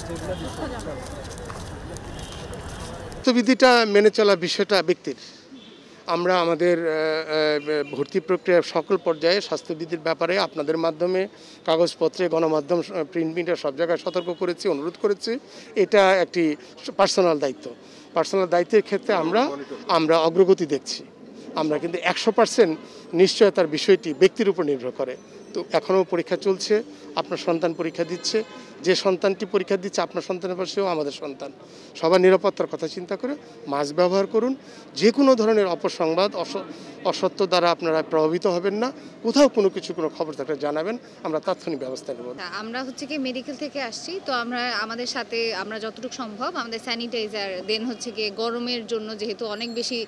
স্বাস্থ্যবিধিটা মেনে চলা বিষয়টা ব্যক্তির আমরা আমাদের ভর্তি প্রক্রিয়ার সকল পর্যায়ে স্বাস্থ্যবিধির ব্যাপারে আপনাদের মাধ্যমে কাগজপত্রে গণমাধ্যম প্রিন্ট মিডিয়া সব জায়গায় সতর্ক করেছি অনুরোধ করেছি এটা একটি পার্সোনাল দায়িত্ব পার্সোনাল দায়িত্বের ক্ষেত্রে আমরা আমরা অগ্রগতি দেখছি আমরা কিন্তু একশো পার্সেন্ট নিশ্চয়তার বিষয়টি ব্যক্তির উপর নির্ভর করে তো এখনও পরীক্ষা চলছে আপনার সন্তান পরীক্ষা দিচ্ছে যে সন্তানটি পরীক্ষা দিচ্ছে আপনার সন্তানের পাশেও আমাদের সন্তান সবার নিরাপত্তার কথা চিন্তা করে মাস্ক ব্যবহার করুন যে কোনো ধরনের অপসংবাদ অসত্য দ্বারা আপনারা প্রভাবিত হবেন না কোথাও কোনো কিছু কোনো খবর থাকলে জানাবেন আমরা তাৎক্ষণিক ব্যবস্থা নেব আমরা হচ্ছে কি মেডিকেল থেকে আসছি তো আমরা আমাদের সাথে আমরা যতটুকু সম্ভব আমাদের স্যানিটাইজার দেন হচ্ছে গিয়ে গরমের জন্য যেহেতু অনেক বেশি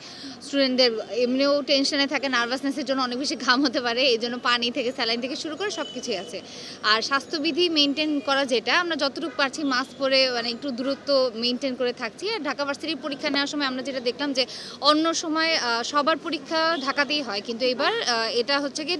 স্টুডেন্টদের এমনিও টেনশনে থাকে নার্ভাসনেসের জন্য অনেক বেশি ঘাম হতে পারে এই জন্য পানি থেকে স্যালাইন থেকে শুরু করে সব কিছুই আছে আর স্বাস্থ্যবিধি মেনটেন করা যে যেটা আমরা যতটুকু পারছি মাস্ক পরে মানে একটু দূরত্ব মেনটেন করে থাকছি আর ঢাকা ভার্সিটির পরীক্ষা নেওয়ার সময় আমরা যেটা দেখলাম যে অন্য সময় সবার পরীক্ষা ঢাকাতেই হয় কিন্তু এবার এটা হচ্ছে কি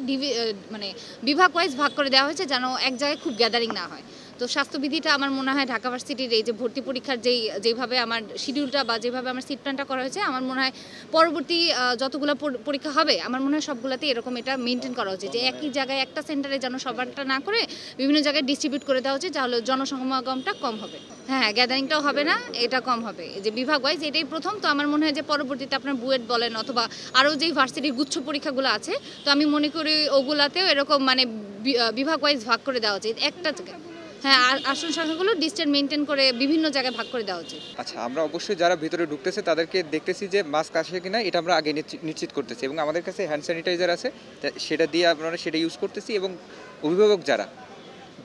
মানে বিভাগ ওয়াইজ ভাগ করে দেওয়া হয়েছে যেন এক জায়গায় খুব গ্যাদারিং না হয় তো স্বাস্থ্যবিধিটা আমার মনে হয় ঢাকা ভার্সিটির এই যে ভর্তি পরীক্ষার যেই যেভাবে আমার শিডিউলটা বা যেভাবে আমার সিট প্ল্যানটা করা হয়েছে আমার মনে হয় পরবর্তী যতগুলো পরীক্ষা হবে আমার মনে হয় সবগুলোতে এরকম এটা মেনটেন করা উচিত যে একই জায়গায় একটা সেন্টারে যেন সবারটা না করে বিভিন্ন জায়গায় ডিস্ট্রিবিউট করে দেওয়া উচিত তাহলে জনসমাগমটা কম হবে হ্যাঁ গ্যাদারিংটাও হবে না এটা কম হবে যে বিভাগ ওয়াইজ এটাই প্রথম তো আমার মনে হয় যে পরবর্তীতে আপনার বুয়েট বলেন অথবা আরও যেই ভার্সিটির গুচ্ছ পরীক্ষাগুলো আছে তো আমি মনে করি ওগুলাতেও এরকম মানে বিভাগ ওয়াইজ ভাগ করে দেওয়া উচিত একটা জায়গায় হ্যাঁ আর আসন সংখ্যাগুলো ডিস্টেন্স মেনটেন করে বিভিন্ন জায়গায় ভাগ করে দেওয়া উচিত আচ্ছা আমরা অবশ্যই যারা ভিতরে ঢুকতেছে তাদেরকে দেখতেছি যে মাস্ক আছে কিনা এটা আমরা আগে নিশ্চিত করতেছি এবং আমাদের কাছে হ্যান্ড স্যানিটাইজার আছে সেটা দিয়ে আপনারা সেটা ইউজ করতেছি এবং অভিভাবক যারা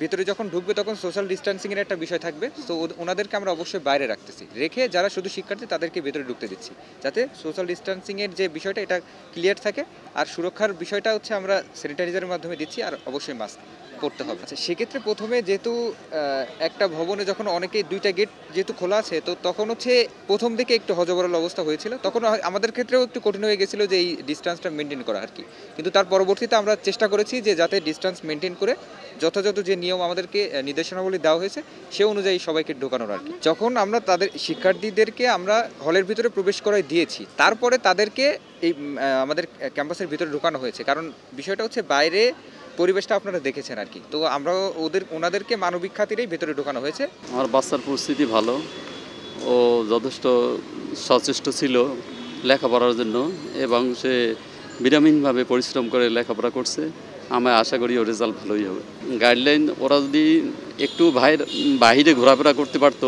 ভিতরে যখন ঢুকবে তখন সোশ্যাল ডিস্ট্যান্সিংয়ের একটা বিষয় থাকবে তো ওনাদেরকে আমরা অবশ্যই বাইরে রাখতেছি রেখে যারা শুধু শিক্ষার্থী তাদেরকে ভেতরে ঢুকতে দিচ্ছি যাতে সোশ্যাল ডিস্ট্যান্সিংয়ের যে বিষয়টা এটা ক্লিয়ার থাকে আর সুরক্ষার বিষয়টা হচ্ছে আমরা স্যানিটাইজারের মাধ্যমে দিচ্ছি আর অবশ্যই মাস্ক পড়তে হবে আচ্ছা সেক্ষেত্রে প্রথমে যেহেতু একটা ভবনে যখন অনেকেই দুইটা গেট যেহেতু খোলা আছে তো তখন হচ্ছে প্রথম দিকে একটু হজবরল অবস্থা হয়েছিল তখন আমাদের ক্ষেত্রেও একটু কঠিন হয়ে গেছিলো যে এই ডিস্টেন্সটা মেনটেন করা আর কি কিন্তু তার পরবর্তীতে আমরা চেষ্টা করেছি যে যাতে ডিস্ট্যান্স মেনটেন করে যথাযথ যে নিয়ম আমাদেরকে নির্দেশনাবলী দেওয়া হয়েছে সে অনুযায়ী সবাইকে ঢোকানোর আর কি যখন আমরা তাদের শিক্ষার্থীদেরকে আমরা হলের ভিতরে প্রবেশ করায় দিয়েছি তারপরে তাদেরকে এই আমাদের ক্যাম্পাসের ভিতরে ঢোকানো হয়েছে কারণ বিষয়টা হচ্ছে বাইরে পরিবেশটা আপনারা দেখেছেন আর কি তো আমরা ওদের ওনাদেরকে মানবিক খাতিরেই ভেতরে ঢোকানো হয়েছে আমার বাচ্চার পরিস্থিতি ভালো ও যথেষ্ট সচেষ্ট ছিল লেখাপড়ার জন্য এবং সে বিরামীনভাবে পরিশ্রম করে লেখাপড়া করছে আমরা আশা করি ওর রেজাল্ট ভালোই হবে গাইডলাইন ওরা যদি একটু ভাইয়ের বাহিরে ঘোরাফেরা করতে পারতো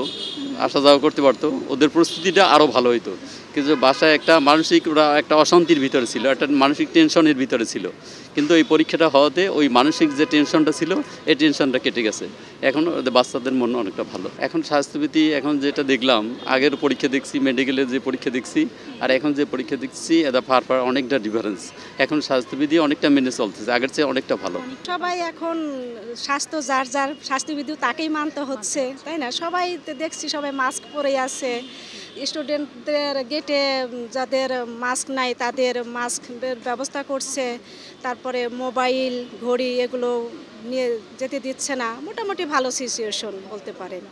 আসা যাওয়া করতে পারতো ওদের প্রস্তুতিটা আরও ভালো হইতো কিন্তু বাসায় একটা মানসিক ওরা একটা অশান্তির ভিতরে ছিল একটা মানসিক টেনশনের ভিতরে ছিল কিন্তু এই পরীক্ষাটা হওয়াতে ওই মানসিক যে টেনশনটা ছিল এই টেনশনটা কেটে গেছে এখন ওদের বাচ্চাদের মন অনেকটা ভালো এখন স্বাস্থ্যবিধি এখন যেটা দেখলাম আগের পরীক্ষা দেখছি মেডিকেলের যে পরীক্ষা দেখছি আর এখন যে পরীক্ষা দেখছি এটা ফার ফার অনেকটা ডিফারেন্স এখন স্বাস্থ্যবিধি অনেকটা মেনে চলতেছে আগের চেয়ে অনেকটা ভালো সবাই এখন স্বাস্থ্য যার যার স্বাস্থ্যবিধি তাকেই মানতে হচ্ছে তাই না সবাই দেখছি সবাই মাস্ক পরে আছে স্টুডেন্টদের গেটে যাদের মাস্ক নাই তাদের মাস্ক ব্যবস্থা করছে তারপরে মোবাইল ঘড়ি এগুলো নিয়ে যেতে দিচ্ছে না মোটামুটি ভালো সিচুয়েশন বলতে পারেন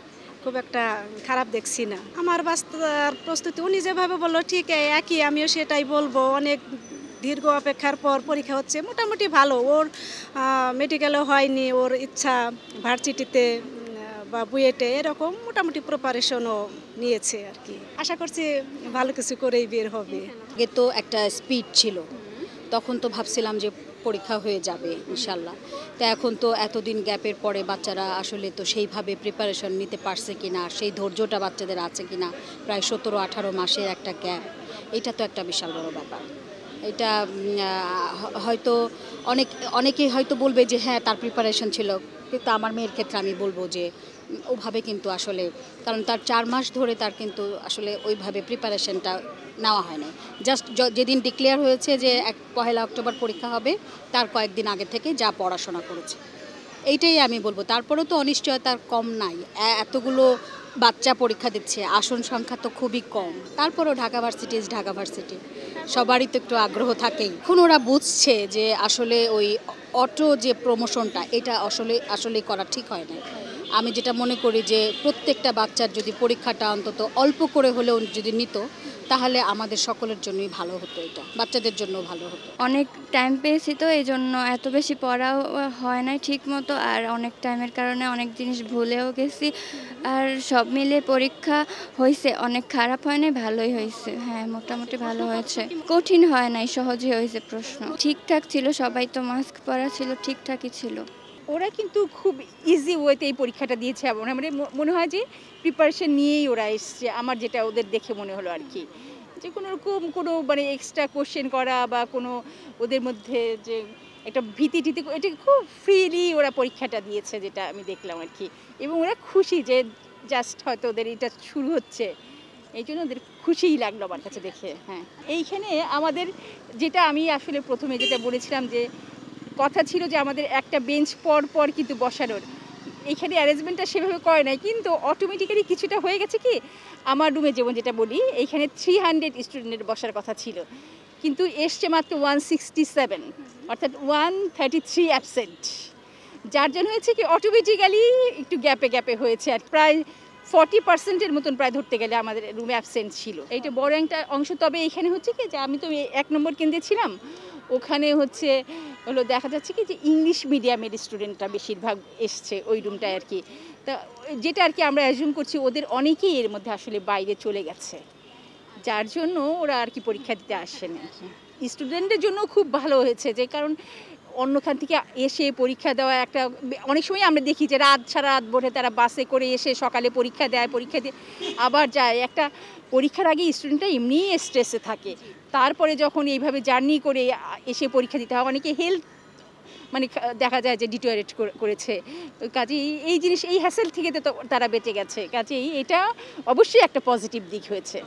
খুব একটা খারাপ দেখছি না আমার বাস্তার প্রস্তুতি উনি যেভাবে বললো ঠিক একই আমিও সেটাই বলবো অনেক দীর্ঘ অপেক্ষার পর পরীক্ষা হচ্ছে মোটামুটি ভালো ওর মেডিকেলও হয়নি ওর ইচ্ছা ভার্সিটিতে বা বুয়েটে এরকম মোটামুটি প্রিপারেশনও নিয়েছে আর কি আশা করছি ভালো কিছু করেই বের হবে আগে তো একটা স্পিড ছিল তখন তো ভাবছিলাম যে পরীক্ষা হয়ে যাবে ইনশাল্লাহ তো এখন তো এতদিন গ্যাপের পরে বাচ্চারা আসলে তো সেইভাবে প্রিপারেশন নিতে পারছে কি না সেই ধৈর্যটা বাচ্চাদের আছে কি না প্রায় সতেরো আঠারো মাসের একটা গ্যাপ এটা তো একটা বিশাল বড় ব্যাপার এটা হয়তো অনেক অনেকেই হয়তো বলবে যে হ্যাঁ তার প্রিপারেশন ছিল কিন্তু আমার মেয়ের ক্ষেত্রে আমি বলবো যে ওভাবে কিন্তু আসলে কারণ তার চার মাস ধরে তার কিন্তু আসলে ওইভাবে প্রিপারেশনটা নেওয়া হয় নাই জাস্ট যেদিন ডিক্লেয়ার হয়েছে যে এক পহেলা অক্টোবর পরীক্ষা হবে তার কয়েকদিন আগে থেকে যা পড়াশোনা করেছে এইটাই আমি বলবো তারপরেও তো অনিশ্চয়তার কম নাই এতগুলো বাচ্চা পরীক্ষা দিচ্ছে আসন সংখ্যা তো খুবই কম তারপরও ঢাকা ভার্সিটিজ ঢাকা ভার্সিটি সবারই তো একটু আগ্রহ থাকেই এখন ওরা বুঝছে যে আসলে ওই অটো যে প্রমোশনটা এটা আসলে আসলে করা ঠিক হয় না আমি যেটা মনে করি যে প্রত্যেকটা বাচ্চার যদি পরীক্ষাটা অন্তত অল্প করে হলেও যদি নিত তাহলে আমাদের সকলের জন্যই ভালো হতো এটা বাচ্চাদের জন্য ভালো হতো অনেক টাইম পেয়েছি তো এই জন্য এত বেশি পড়াও হয় নাই ঠিক মতো আর অনেক টাইমের কারণে অনেক জিনিস ভুলেও গেছি আর সব মিলে পরীক্ষা হয়েছে অনেক খারাপ হয় নাই ভালোই হয়েছে হ্যাঁ মোটামুটি ভালো হয়েছে কঠিন হয় নাই সহজে হয়েছে প্রশ্ন ঠিকঠাক ছিল সবাই তো মাস্ক পরা ছিল ঠিকঠাকই ছিল ওরা কিন্তু খুব ইজি ওয়েতে এই পরীক্ষাটা দিয়েছে এবং মানে মনে হয় যে প্রিপারেশন নিয়েই ওরা এসছে আমার যেটা ওদের দেখে মনে হলো আর কি যে কোনো রকম কোনো মানে এক্সট্রা কোশ্চেন করা বা কোনো ওদের মধ্যে যে একটা ভীতি টিতি এটা খুব ফ্রিলি ওরা পরীক্ষাটা দিয়েছে যেটা আমি দেখলাম আর কি এবং ওরা খুশি যে জাস্ট হয়তো ওদের এটা শুরু হচ্ছে এই জন্য ওদের খুশিই লাগলো আমার কাছে দেখে হ্যাঁ এইখানে আমাদের যেটা আমি আসলে প্রথমে যেটা বলেছিলাম যে কথা ছিল যে আমাদের একটা বেঞ্চ পর পর কিন্তু বসানোর এখানে অ্যারেঞ্জমেন্টটা সেভাবে করে নাই কিন্তু অটোমেটিক্যালি কিছুটা হয়ে গেছে কি আমার রুমে যেমন যেটা বলি এইখানে থ্রি হান্ড্রেড স্টুডেন্টের বসার কথা ছিল কিন্তু এসছে মাত্র ওয়ান সিক্সটি সেভেন অর্থাৎ ওয়ান থার্টি থ্রি অ্যাবসেন্ট যার জন্য হয়েছে কি অটোমেটিক্যালি একটু গ্যাপে গ্যাপে হয়েছে আর প্রায় ফর্টি পার্সেন্টের মতন প্রায় ধরতে গেলে আমাদের রুমে অ্যাবসেন্ট ছিল এইটা বড় একটা অংশ তবে এখানে হচ্ছে কি যে আমি তো এক নম্বর কেন্দ্রে ছিলাম ওখানে হচ্ছে হলো দেখা যাচ্ছে কি যে ইংলিশ মিডিয়ামের স্টুডেন্টরা বেশিরভাগ এসছে ওই রুমটায় আর কি তা যেটা আর কি আমরা অ্যাজুম করছি ওদের অনেকেই এর মধ্যে আসলে বাইরে চলে গেছে যার জন্য ওরা আর কি পরীক্ষা দিতে আসেনি স্টুডেন্টদের জন্য খুব ভালো হয়েছে যে কারণ অন্যখান থেকে এসে পরীক্ষা দেওয়া একটা অনেক সময় আমরা দেখি যে রাত সারা রাত ভোরে তারা বাসে করে এসে সকালে পরীক্ষা দেয় পরীক্ষা দিয়ে আবার যায় একটা পরীক্ষার আগে স্টুডেন্টরা এমনিই স্ট্রেসে থাকে তারপরে যখন এইভাবে জার্নি করে এসে পরীক্ষা দিতে হয় অনেকে হেলথ মানে দেখা যায় যে ডিটোয়ারেট করেছে কাজে এই জিনিস এই হ্যাসেল থেকে তো তারা বেঁচে গেছে কাজেই এটা অবশ্যই একটা পজিটিভ দিক হয়েছে